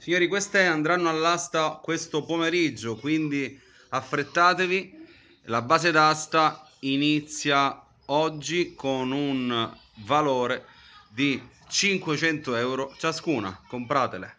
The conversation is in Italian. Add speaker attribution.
Speaker 1: Signori, queste andranno all'asta questo pomeriggio, quindi affrettatevi. La base d'asta inizia oggi con un valore di 500 euro ciascuna, compratele.